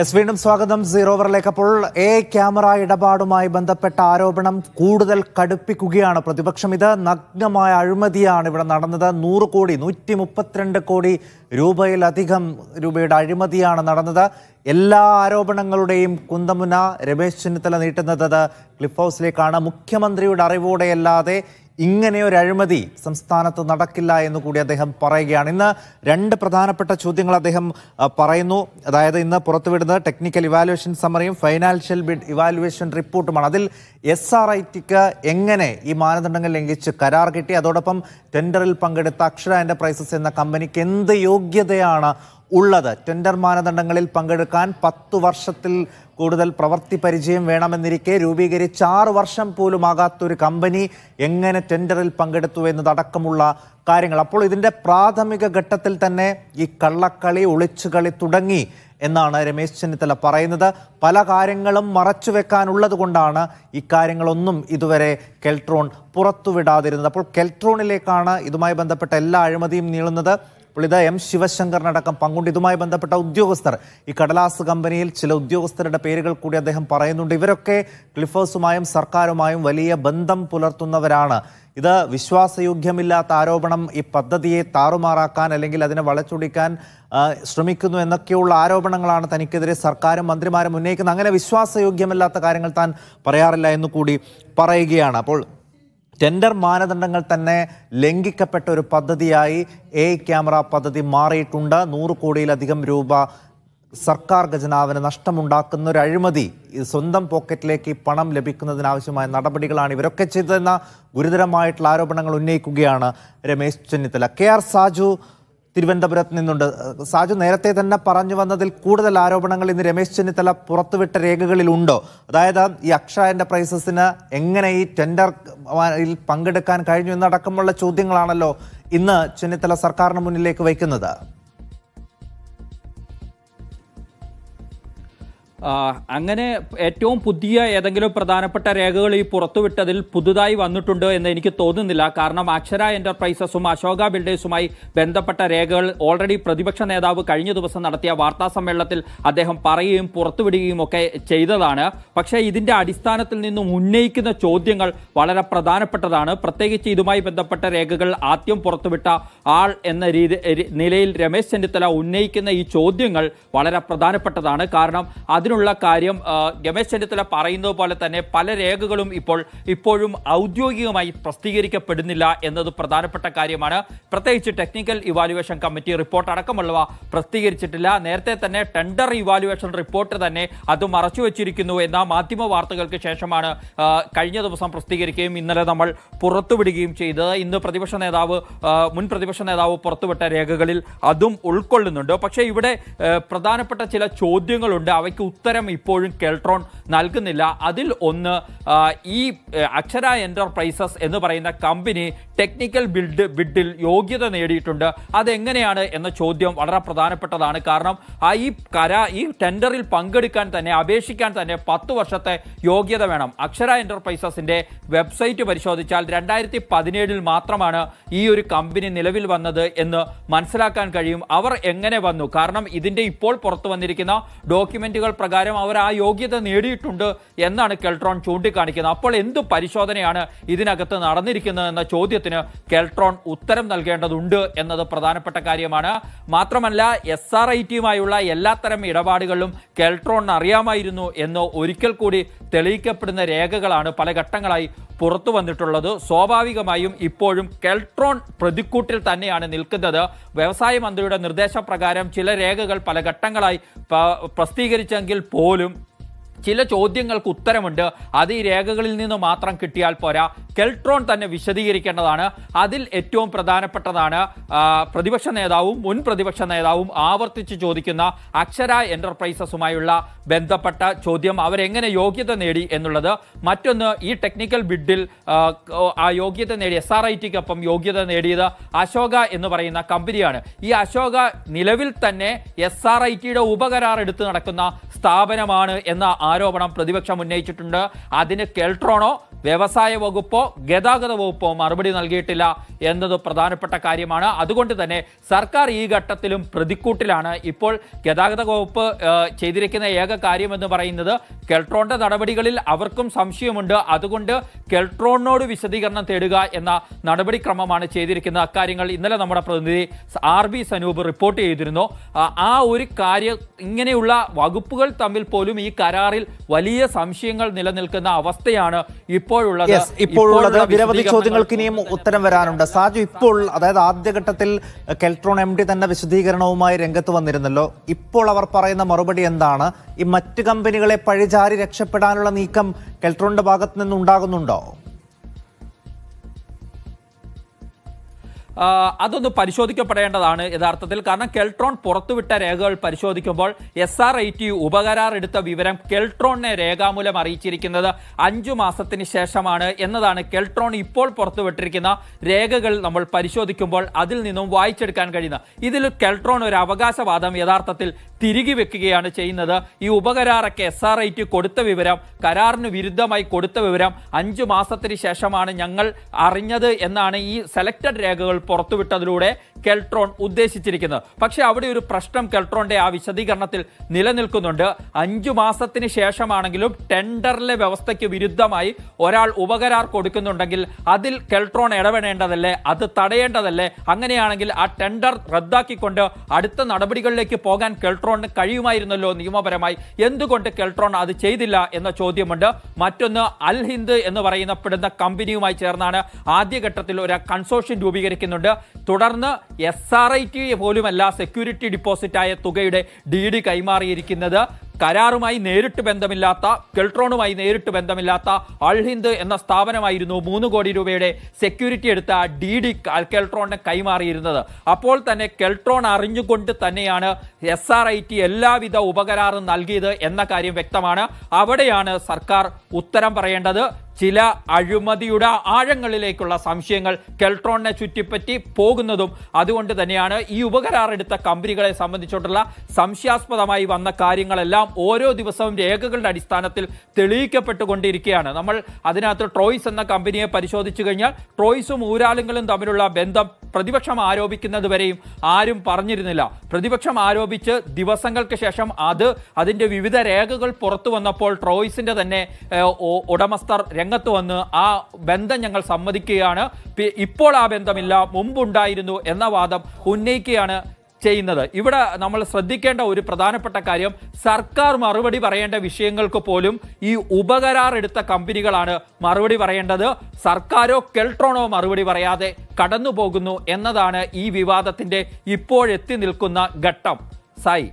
S വീണ്ടും സ്വാഗതം സീറോവറിലേക്ക് അപ്പോൾ എ ക്യാമറ ഇടപാടുമായി ബന്ധപ്പെട്ട ആരോപണം കൂടുതൽ കടുപ്പിക്കുകയാണ് പ്രതിപക്ഷം ഇത് നഗ്നമായ അഴിമതിയാണ് ഇവിടെ നടന്നത് നൂറ് കോടി നൂറ്റി മുപ്പത്തിരണ്ട് കോടി രൂപയിലധികം രൂപയുടെ അഴിമതിയാണ് നടന്നത് എല്ലാ ആരോപണങ്ങളുടെയും കുന്തമുന രമേശ് ചെന്നിത്തല നീട്ടുന്നത് ക്ലിഫ് ഹൗസിലേക്കാണ് മുഖ്യമന്ത്രിയുടെ അറിവോടെയല്ലാതെ ഇങ്ങനെ ഒരു അഴിമതി സംസ്ഥാനത്ത് നടക്കില്ല എന്ന് കൂടി അദ്ദേഹം പറയുകയാണ് ഇന്ന് രണ്ട് പ്രധാനപ്പെട്ട ചോദ്യങ്ങൾ അദ്ദേഹം പറയുന്നു അതായത് ഇന്ന് പുറത്തുവിടുന്നത് ടെക്നിക്കൽ ഇവാലുവേഷൻ സമറിയും ഫൈനാൻഷ്യൽ ബിഡ് ഇവാലുവേഷൻ റിപ്പോർട്ടുമാണ് അതിൽ എസ് ആർ ഐ ടിക്ക് എങ്ങനെ ഈ മാനദണ്ഡങ്ങൾ ലംഘിച്ച് കരാർ കിട്ടി അതോടൊപ്പം ടെൻഡറിൽ പങ്കെടുത്ത അക്ഷര എന്റർപ്രൈസസ് എന്ന കമ്പനിക്ക് എന്ത് യോഗ്യതയാണ് ഉള്ളത് ടെൻഡർ മാനദണ്ഡങ്ങളിൽ പങ്കെടുക്കാൻ പത്തു വർഷത്തിൽ കൂടുതൽ പ്രവൃത്തി പരിചയം വേണമെന്നിരിക്കെ രൂപീകരിച്ച് ആറ് വർഷം പോലും ആകാത്തൊരു കമ്പനി എങ്ങനെ ടെൻഡറിൽ പങ്കെടുത്തു എന്നതടക്കമുള്ള കാര്യങ്ങൾ അപ്പോൾ ഇതിൻ്റെ പ്രാഥമിക ഘട്ടത്തിൽ തന്നെ ഈ കള്ളക്കളി ഒളിച്ചുകളി തുടങ്ങി എന്നാണ് രമേശ് ചെന്നിത്തല പറയുന്നത് പല കാര്യങ്ങളും മറച്ചു വെക്കാനുള്ളത് കൊണ്ടാണ് ഇക്കാര്യങ്ങളൊന്നും ഇതുവരെ കെൽട്രോൺ പുറത്തുവിടാതിരുന്നത് അപ്പോൾ കെൽട്രോണിലേക്കാണ് ഇതുമായി ബന്ധപ്പെട്ട എല്ലാ അഴിമതിയും നീളുന്നത് പുള്ളിത എം ശിവശങ്കറിനടക്കം പങ്കുണ്ട് ഇതുമായി ബന്ധപ്പെട്ട ഉദ്യോഗസ്ഥർ ഈ കടലാസ് കമ്പനിയിൽ ചില ഉദ്യോഗസ്ഥരുടെ പേരുകൾ കൂടി അദ്ദേഹം പറയുന്നുണ്ട് ഇവരൊക്കെ ക്ലിഫേഴ്സുമായും സർക്കാരുമായും വലിയ ബന്ധം പുലർത്തുന്നവരാണ് ഇത് വിശ്വാസയോഗ്യമില്ലാത്ത ആരോപണം ഈ പദ്ധതിയെ താറുമാറാക്കാൻ അല്ലെങ്കിൽ അതിനെ വളച്ചൊടിക്കാൻ ശ്രമിക്കുന്നു എന്നൊക്കെയുള്ള ആരോപണങ്ങളാണ് തനിക്കെതിരെ സർക്കാരും മന്ത്രിമാരും ഉന്നയിക്കുന്നത് അങ്ങനെ വിശ്വാസയോഗ്യമല്ലാത്ത കാര്യങ്ങൾ താൻ പറയാറില്ല എന്ന് കൂടി പറയുകയാണ് അപ്പോൾ ടെൻഡർ മാനദണ്ഡങ്ങൾ തന്നെ ലംഘിക്കപ്പെട്ട ഒരു പദ്ധതിയായി എ ക്യാമറ പദ്ധതി മാറിയിട്ടുണ്ട് നൂറ് കോടിയിലധികം രൂപ സർക്കാർ ഖജനാവിന് നഷ്ടമുണ്ടാക്കുന്ന ഒരു അഴിമതി സ്വന്തം പോക്കറ്റിലേക്ക് പണം ലഭിക്കുന്നതിനാവശ്യമായ നടപടികളാണ് ഇവരൊക്കെ ചെയ്തതെന്ന ഗുരുതരമായിട്ടുള്ള ആരോപണങ്ങൾ ഉന്നയിക്കുകയാണ് രമേശ് ചെന്നിത്തല കെ ആർ സാജു തിരുവനന്തപുരത്ത് നിന്നുണ്ട് സാജു നേരത്തെ തന്നെ പറഞ്ഞു വന്നതിൽ കൂടുതൽ ആരോപണങ്ങൾ ഇന്ന് രമേശ് ചെന്നിത്തല പുറത്തുവിട്ട രേഖകളിൽ ഉണ്ടോ അതായത് ഈ അക്ഷ എന്റർപ്രൈസസിന് എങ്ങനെ ഈ ടെൻഡറിൽ പങ്കെടുക്കാൻ കഴിഞ്ഞു എന്നടക്കമുള്ള ചോദ്യങ്ങളാണല്ലോ ഇന്ന് ചെന്നിത്തല സർക്കാരിന് മുന്നിലേക്ക് വയ്ക്കുന്നത് അങ്ങനെ ഏറ്റവും പുതിയ ഏതെങ്കിലും പ്രധാനപ്പെട്ട രേഖകൾ ഈ പുറത്തുവിട്ടതിൽ പുതുതായി വന്നിട്ടുണ്ട് എന്ന് എനിക്ക് തോന്നുന്നില്ല കാരണം അക്ഷര എന്റർപ്രൈസസും അശോക ബിൽഡേഴ്സുമായി ബന്ധപ്പെട്ട രേഖകൾ ഓൾറെഡി പ്രതിപക്ഷ നേതാവ് കഴിഞ്ഞ ദിവസം നടത്തിയ വാർത്താ സമ്മേളനത്തിൽ അദ്ദേഹം പറയുകയും പുറത്തുവിടുകയും ഒക്കെ ചെയ്തതാണ് പക്ഷേ ഇതിന്റെ അടിസ്ഥാനത്തിൽ നിന്നും ഉന്നയിക്കുന്ന ചോദ്യങ്ങൾ വളരെ പ്രധാനപ്പെട്ടതാണ് പ്രത്യേകിച്ച് ഇതുമായി ബന്ധപ്പെട്ട രേഖകൾ ആദ്യം പുറത്തുവിട്ട ആൾ എന്ന രീതി നിലയിൽ രമേശ് ചെന്നിത്തല ഉന്നയിക്കുന്ന ഈ ചോദ്യങ്ങൾ വളരെ പ്രധാനപ്പെട്ടതാണ് കാരണം അതിൽ അതിനുള്ള കാര്യം രമേശ് ചെന്നിത്തല പറയുന്നത് പോലെ തന്നെ പല രേഖകളും ഇപ്പോൾ ഇപ്പോഴും ഔദ്യോഗികമായി പ്രസിദ്ധീകരിക്കപ്പെടുന്നില്ല എന്നത് പ്രധാനപ്പെട്ട കാര്യമാണ് പ്രത്യേകിച്ച് ടെക്നിക്കൽ ഇവാലുവേഷൻ കമ്മിറ്റി റിപ്പോർട്ട് അടക്കമുള്ളവ പ്രസിദ്ധീകരിച്ചിട്ടില്ല നേരത്തെ തന്നെ ടെൻഡർ ഇവാലുവേഷൻ റിപ്പോർട്ട് തന്നെ അത് വച്ചിരിക്കുന്നു എന്ന മാധ്യമ വാർത്തകൾക്ക് ശേഷമാണ് കഴിഞ്ഞ ദിവസം പ്രസിദ്ധീകരിക്കുകയും ഇന്നലെ നമ്മൾ പുറത്തുവിടുകയും ചെയ്തത് ഇന്ന് പ്രതിപക്ഷ നേതാവ് മുൻ പ്രതിപക്ഷ നേതാവ് പുറത്തുവിട്ട രേഖകളിൽ അതും ഉൾക്കൊള്ളുന്നുണ്ട് പക്ഷേ ഇവിടെ പ്രധാനപ്പെട്ട ചില ചോദ്യങ്ങളുണ്ട് അവയ്ക്ക് ഉത്തരം ഇപ്പോഴും കെൽട്രോൺ നൽകുന്നില്ല അതിൽ ഒന്ന് ഈ അക്ഷര എൻ്റർപ്രൈസസ് എന്ന് പറയുന്ന കമ്പനി ടെക്നിക്കൽ ബിൽഡ് ബിഡിൽ യോഗ്യത നേടിയിട്ടുണ്ട് അതെങ്ങനെയാണ് എന്ന ചോദ്യം വളരെ പ്രധാനപ്പെട്ടതാണ് കാരണം ആ ഈ കര ഈ ടെൻഡറിൽ പങ്കെടുക്കാൻ തന്നെ അപേക്ഷിക്കാൻ തന്നെ പത്ത് വർഷത്തെ യോഗ്യത വേണം അക്ഷര എൻ്റർപ്രൈസസിൻ്റെ വെബ്സൈറ്റ് പരിശോധിച്ചാൽ രണ്ടായിരത്തി പതിനേഴിൽ മാത്രമാണ് ഈ ഒരു കമ്പനി നിലവിൽ വന്നത് എന്ന് മനസ്സിലാക്കാൻ കഴിയും അവർ എങ്ങനെ വന്നു കാരണം ഇതിൻ്റെ ഇപ്പോൾ പുറത്തു വന്നിരിക്കുന്ന ഡോക്യുമെൻറ്റുകൾ പ്രകാരം അവർ ആ യോഗ്യത നേടിയിട്ടുണ്ട് എന്നാണ് കെൽട്രോൺ ചൂണ്ടിക്കാണിക്കുന്നത് അപ്പോൾ എന്ത് പരിശോധനയാണ് ഇതിനകത്ത് നടന്നിരിക്കുന്നത് എന്ന ചോദ്യത്തിന് കെൽട്രോൺ ഉത്തരം നൽകേണ്ടതുണ്ട് എന്നത് പ്രധാനപ്പെട്ട കാര്യമാണ് മാത്രമല്ല എസ് ആർ ഐ ടിയുമായുള്ള എല്ലാത്തരം ഇടപാടുകളിലും കെൽട്രോണിന് അറിയാമായിരുന്നു എന്ന് ഒരിക്കൽ കൂടി തെളിയിക്കപ്പെടുന്ന രേഖകളാണ് പല ഘട്ടങ്ങളായി പുറത്തു വന്നിട്ടുള്ളത് സ്വാഭാവികമായും ഇപ്പോഴും കെൽട്രോൺ പ്രതിക്കൂട്ടിൽ തന്നെയാണ് നിൽക്കുന്നത് വ്യവസായ മന്ത്രിയുടെ നിർദ്ദേശപ്രകാരം ചില രേഖകൾ പല ഘട്ടങ്ങളായി പ്രസിദ്ധീകരിച്ചെങ്കിൽ പോലും ചില ചോദ്യങ്ങൾക്ക് ഉത്തരമുണ്ട് അത് ഈ രേഖകളിൽ നിന്ന് മാത്രം കിട്ടിയാൽ പോരാ കെൽട്രോൺ തന്നെ വിശദീകരിക്കേണ്ടതാണ് അതിൽ ഏറ്റവും പ്രധാനപ്പെട്ടതാണ് പ്രതിപക്ഷ നേതാവും മുൻ പ്രതിപക്ഷ നേതാവും ആവർത്തിച്ച് ചോദിക്കുന്ന അക്ഷര എന്റർപ്രൈസസുമായുള്ള ബന്ധപ്പെട്ട ചോദ്യം അവരെങ്ങനെ യോഗ്യത നേടി എന്നുള്ളത് മറ്റൊന്ന് ഈ ടെക്നിക്കൽ ബിഡിൽ ആ യോഗ്യത നേടി എസ് ആർ ഐ ടിക്കൊപ്പം യോഗ്യത നേടിയത് അശോക എന്ന് പറയുന്ന കമ്പനിയാണ് ഈ അശോക നിലവിൽ തന്നെ എസ് ആർ ഐ ടിയുടെ ഉപകരാർ എടുത്ത് നടക്കുന്ന സ്ഥാപനമാണ് എന്ന ആരോപണം പ്രതിപക്ഷം ഉന്നയിച്ചിട്ടുണ്ട് അതിന് കെൽട്രോണോ വ്യവസായ വകുപ്പോ ഗതാഗത വകുപ്പോ മറുപടി നൽകിയിട്ടില്ല എന്നത് പ്രധാനപ്പെട്ട കാര്യമാണ് അതുകൊണ്ട് തന്നെ സർക്കാർ ഈ ഘട്ടത്തിലും പ്രതിക്കൂട്ടിലാണ് ഇപ്പോൾ ഗതാഗത വകുപ്പ് ചെയ്തിരിക്കുന്ന ഏക കാര്യമെന്ന് പറയുന്നത് കെൽട്രോണിന്റെ നടപടികളിൽ അവർക്കും സംശയമുണ്ട് അതുകൊണ്ട് കെൽട്രോണിനോട് വിശദീകരണം തേടുക എന്ന നടപടിക്രമമാണ് ചെയ്തിരിക്കുന്ന അക്കാര്യങ്ങൾ ഇന്നലെ നമ്മുടെ പ്രതിനിധി ആർ ബി സനൂപ് റിപ്പോർട്ട് ചെയ്തിരുന്നു ആ ഒരു കാര്യം ഇങ്ങനെയുള്ള വകുപ്പുകൾ തമ്മിൽ പോലും ഈ കരാറിൽ വലിയ സംശയങ്ങൾ നിലനിൽക്കുന്ന അവസ്ഥയാണ് ഇപ്പോഴുള്ളത് ഇപ്പോഴുള്ളത് നിരവധി ചോദ്യങ്ങൾക്ക് ഇനിയും ഉത്തരം വരാനുണ്ട് സാജു ഇപ്പോൾ അതായത് ആദ്യഘട്ടത്തിൽ കെൽട്രോൺ എം ഡി തന്നെ വിശദീകരണവുമായി രംഗത്ത് വന്നിരുന്നല്ലോ ഇപ്പോൾ അവർ പറയുന്ന മറുപടി എന്താണ് ഈ മറ്റ് കമ്പനികളെ പഴിചാരി രക്ഷപ്പെടാനുള്ള നീക്കം കെൽട്രോണിന്റെ ഭാഗത്ത് നിന്നുണ്ടാകുന്നുണ്ടോ അതൊന്ന് പരിശോധിക്കപ്പെടേണ്ടതാണ് യഥാർത്ഥത്തിൽ കാരണം കെൽട്രോൺ പുറത്തുവിട്ട രേഖകൾ പരിശോധിക്കുമ്പോൾ എസ് ആർ ഐ ടി ഉപകരാർ എടുത്ത വിവരം കെൽട്രോണിനെ രേഖാമൂലം അറിയിച്ചിരിക്കുന്നത് അഞ്ചു മാസത്തിന് ശേഷമാണ് എന്നതാണ് കെൽട്രോൺ ഇപ്പോൾ പുറത്തുവിട്ടിരിക്കുന്ന രേഖകൾ നമ്മൾ പരിശോധിക്കുമ്പോൾ അതിൽ നിന്നും വായിച്ചെടുക്കാൻ കഴിയുന്ന ഇതിൽ കെൽട്രോൺ ഒരു അവകാശവാദം യഥാർത്ഥത്തിൽ തിരികെ വെക്കുകയാണ് ചെയ്യുന്നത് ഈ ഉപകരാറൊക്കെ എസ് ആർ ഐ ടി കൊടുത്ത വിവരം കരാറിന് വിരുദ്ധമായി കൊടുത്ത വിവരം അഞ്ചു മാസത്തിന് ശേഷമാണ് ഞങ്ങൾ അറിഞ്ഞത് എന്നാണ് ഈ സെലക്റ്റഡ് രേഖകൾ പുറത്തുവിട്ടതിലൂടെ കെൽട്രോൺ ഉദ്ദേശിച്ചിരിക്കുന്നത് പക്ഷേ അവിടെ ഒരു പ്രശ്നം കെൽട്രോണിന്റെ ആ വിശദീകരണത്തിൽ നിലനിൽക്കുന്നുണ്ട് അഞ്ചു മാസത്തിന് ശേഷമാണെങ്കിലും ടെൻഡറിലെ വ്യവസ്ഥയ്ക്ക് വിരുദ്ധമായി ഒരാൾ ഉപകരാർ കൊടുക്കുന്നുണ്ടെങ്കിൽ അതിൽ കെൽട്രോൺ ഇടപെടേണ്ടതല്ലേ അത് തടയേണ്ടതല്ലേ അങ്ങനെയാണെങ്കിൽ ആ ടെൻഡർ റദ്ദാക്കിക്കൊണ്ട് അടുത്ത നടപടികളിലേക്ക് പോകാൻ കെൽട്രോണിന് കഴിയുമായിരുന്നല്ലോ നിയമപരമായി എന്തുകൊണ്ട് കെൽട്രോൺ അത് ചെയ്തില്ല എന്ന ചോദ്യമുണ്ട് മറ്റൊന്ന് അൽ ഹിന്ദ് എന്ന് പറയുന്നപ്പെടുന്ന കമ്പനിയുമായി ചേർന്നാണ് ആദ്യഘട്ടത്തിൽ ഒരു കൺസോഷ്യം രൂപീകരിക്കുന്നത് ചെയ്യുന്നുണ്ട് തുടർന്ന് എസ് ആർ ഐ ടി പോലുമല്ല സെക്യൂരിറ്റി ഡിപ്പോസിറ്റായ തുകയുടെ ഡി ഡി കൈമാറിയിരിക്കുന്നത് കരാറുമായി നേരിട്ട് ബന്ധമില്ലാത്ത കെൽട്രോണുമായി നേരിട്ട് ബന്ധമില്ലാത്ത അൾ ഹിന്ദ് എന്ന സ്ഥാപനമായിരുന്നു മൂന്ന് കോടി രൂപയുടെ സെക്യൂരിറ്റി എടുത്ത ഡി ഡി കെൽട്രോണിന് കൈമാറിയിരുന്നത് അപ്പോൾ തന്നെ കെൽട്രോൺ അറിഞ്ഞുകൊണ്ട് തന്നെയാണ് എസ് ആർ ഐ ടി എല്ലാവിധ ഉപകരാറും നൽകിയത് എന്ന കാര്യം വ്യക്തമാണ് അവിടെയാണ് സർക്കാർ ഉത്തരം പറയേണ്ടത് ചില അഴിമതിയുടെ ആഴങ്ങളിലേക്കുള്ള സംശയങ്ങൾ കെൽട്രോണിനെ ചുറ്റിപ്പറ്റി പോകുന്നതും അതുകൊണ്ട് തന്നെയാണ് ഈ ഉപകരാറെടുത്ത കമ്പനികളെ സംബന്ധിച്ചിട്ടുള്ള സംശയാസ്പദമായി വന്ന കാര്യങ്ങളെല്ലാം ഓരോ ദിവസവും രേഖകളുടെ അടിസ്ഥാനത്തിൽ തെളിയിക്കപ്പെട്ടുകൊണ്ടിരിക്കുകയാണ് നമ്മൾ അതിനകത്ത് ട്രോയ്സ് എന്ന കമ്പനിയെ പരിശോധിച്ചു കഴിഞ്ഞാൽ ട്രോയ്സും ഊരാലുങ്ങളും തമ്മിലുള്ള ബന്ധം പ്രതിപക്ഷം ആരോപിക്കുന്നത് വരെയും ആരും പറഞ്ഞിരുന്നില്ല പ്രതിപക്ഷം ആരോപിച്ച് ദിവസങ്ങൾക്ക് ശേഷം അത് അതിൻ്റെ വിവിധ രേഖകൾ പുറത്തു വന്നപ്പോൾ ട്രോയ്സിൻ്റെ തന്നെ ഉടമസ്ഥർ രംഗത്ത് വന്ന് ആ ബന്ധം ഞങ്ങൾ സമ്മതിക്കുകയാണ് ഇപ്പോൾ ആ ബന്ധമില്ല മുമ്പുണ്ടായിരുന്നു എന്ന വാദം ഉന്നയിക്കുകയാണ് ചെയ്യുന്നത് ഇവിടെ നമ്മൾ ശ്രദ്ധിക്കേണ്ട ഒരു പ്രധാനപ്പെട്ട കാര്യം സർക്കാർ മറുപടി പറയേണ്ട വിഷയങ്ങൾക്ക് പോലും ഈ ഉപകരാർ എടുത്ത കമ്പനികളാണ് മറുപടി പറയേണ്ടത് സർക്കാരോ കെൽട്രോണോ മറുപടി പറയാതെ കടന്നു പോകുന്നു എന്നതാണ് ഈ വിവാദത്തിന്റെ ഇപ്പോഴെത്തി നിൽക്കുന്ന ഘട്ടം സായി